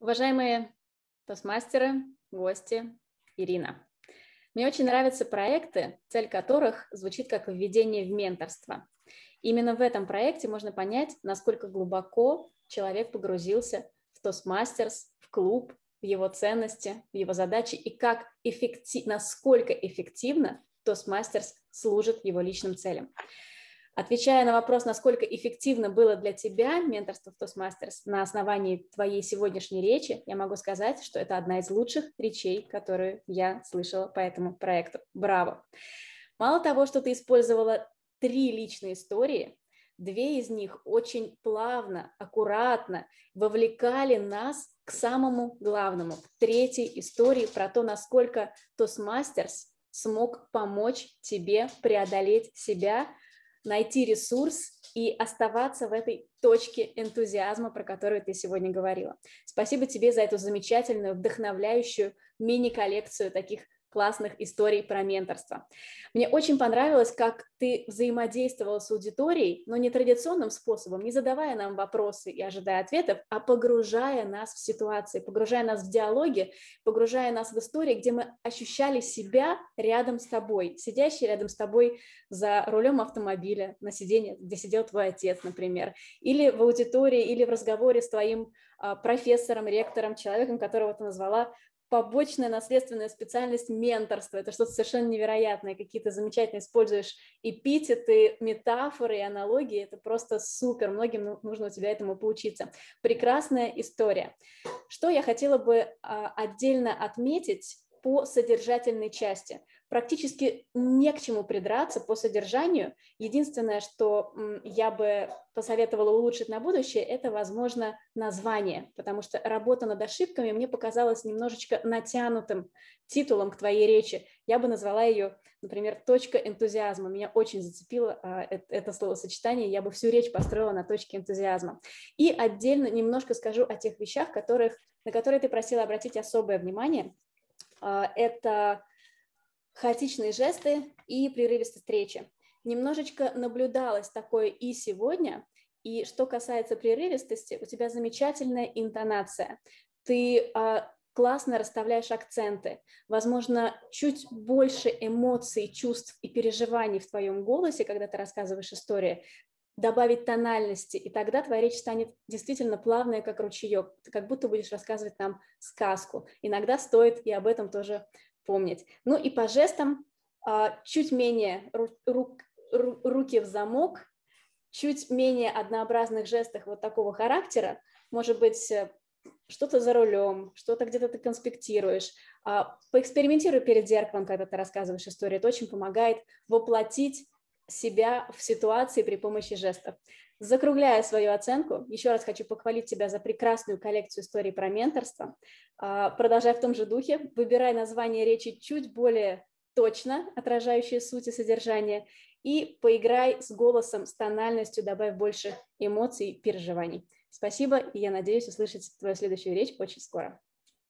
Уважаемые тосмастеры, гости, Ирина. Мне очень нравятся проекты, цель которых звучит как введение в менторство. Именно в этом проекте можно понять, насколько глубоко человек погрузился в Тосмастерс, в клуб, в его ценности, в его задачи и как эффектив, насколько эффективно Тосмастерс служит его личным целям. Отвечая на вопрос, насколько эффективно было для тебя менторство в Toastmasters на основании твоей сегодняшней речи, я могу сказать, что это одна из лучших речей, которую я слышала по этому проекту. Браво! Мало того, что ты использовала три личные истории, две из них очень плавно, аккуратно вовлекали нас к самому главному, к третьей истории про то, насколько Toastmasters смог помочь тебе преодолеть себя – найти ресурс и оставаться в этой точке энтузиазма, про которую ты сегодня говорила. Спасибо тебе за эту замечательную, вдохновляющую мини-коллекцию таких классных историй про менторство. Мне очень понравилось, как ты взаимодействовал с аудиторией, но не традиционным способом, не задавая нам вопросы и ожидая ответов, а погружая нас в ситуации, погружая нас в диалоги, погружая нас в истории, где мы ощущали себя рядом с тобой, сидящий рядом с тобой за рулем автомобиля, на сиденье, где сидел твой отец, например, или в аудитории, или в разговоре с твоим а, профессором, ректором, человеком, которого ты назвала побочная наследственная специальность менторства. Это что-то совершенно невероятное. Какие-то замечательные используешь эпитеты, метафоры и аналогии. Это просто супер. Многим ну, нужно у тебя этому поучиться. Прекрасная история. Что я хотела бы а, отдельно отметить по содержательной части – практически не к чему придраться по содержанию. Единственное, что я бы посоветовала улучшить на будущее, это, возможно, название, потому что работа над ошибками мне показалась немножечко натянутым титулом к твоей речи. Я бы назвала ее, например, «Точка энтузиазма». Меня очень зацепило а, это словосочетание, я бы всю речь построила на точке энтузиазма. И отдельно немножко скажу о тех вещах, которых, на которые ты просила обратить особое внимание. А, это хаотичные жесты и прерывистые встречи. Немножечко наблюдалось такое и сегодня. И что касается прерывистости, у тебя замечательная интонация. Ты а, классно расставляешь акценты. Возможно, чуть больше эмоций, чувств и переживаний в твоем голосе, когда ты рассказываешь истории, добавить тональности, и тогда твоя речь станет действительно плавная, как ручеек. Ты как будто будешь рассказывать нам сказку. Иногда стоит и об этом тоже помнить. Ну и по жестам а, чуть менее рук, рук, руки в замок, чуть менее однообразных жестах вот такого характера, может быть, э, что-то за рулем, что-то где-то ты конспектируешь. А, поэкспериментируй перед зеркалом, когда ты рассказываешь историю. Это очень помогает воплотить себя в ситуации при помощи жестов. Закругляя свою оценку, еще раз хочу похвалить тебя за прекрасную коллекцию историй про менторство. А, продолжай в том же духе, выбирай название речи чуть более точно, отражающее суть и содержание, и поиграй с голосом, с тональностью, добавь больше эмоций и переживаний. Спасибо, и я надеюсь услышать твою следующую речь очень скоро.